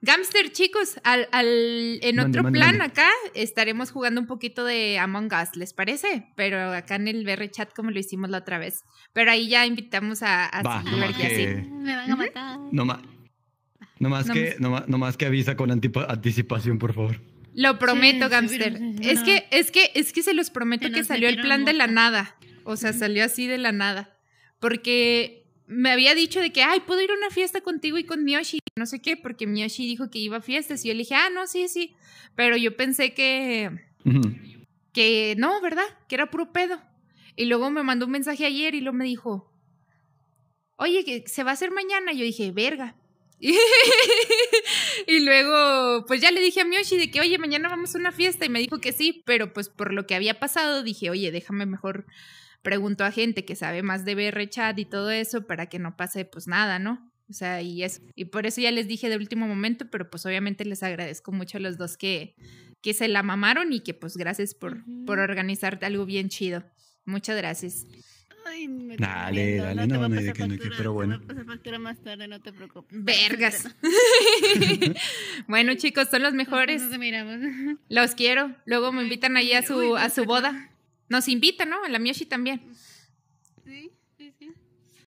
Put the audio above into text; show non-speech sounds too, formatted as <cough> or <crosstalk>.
Gamster, chicos, al, al en otro plan acá estaremos jugando un poquito de Among Us, ¿les parece? Pero acá en el BR chat como lo hicimos la otra vez. Pero ahí ya invitamos a, a que, Me van a matar. No, más que, No, más que avisa con anticipación, por favor. Lo prometo, Gamster. es que, es que, es que se los prometo que salió el plan de la nada. O sea, salió así de la nada. Porque me había dicho de que, ay, puedo ir a una fiesta contigo y con Miyoshi, no sé qué, porque Miyoshi dijo que iba a fiestas y yo le dije, ah, no, sí, sí, pero yo pensé que, que no, ¿verdad? Que era puro pedo. Y luego me mandó un mensaje ayer y lo me dijo, oye, que se va a hacer mañana. Yo dije, verga. <laughs> y luego, pues ya le dije a Miyoshi de que, oye, mañana vamos a una fiesta y me dijo que sí, pero pues por lo que había pasado dije, oye, déjame mejor pregunto a gente que sabe más de BR chat y todo eso para que no pase pues nada, ¿no? O sea, y eso. Y por eso ya les dije de último momento, pero pues obviamente les agradezco mucho a los dos que, que se la mamaron y que pues gracias por, por organizarte algo bien chido. Muchas gracias. Ay, me dale, dale, no, no, pero bueno. Vergas. <laughs> bueno, chicos, son los mejores. Los quiero. Luego me invitan ahí a su, a su boda. Nos invita, ¿no? A la Miyoshi también. Sí, sí, sí.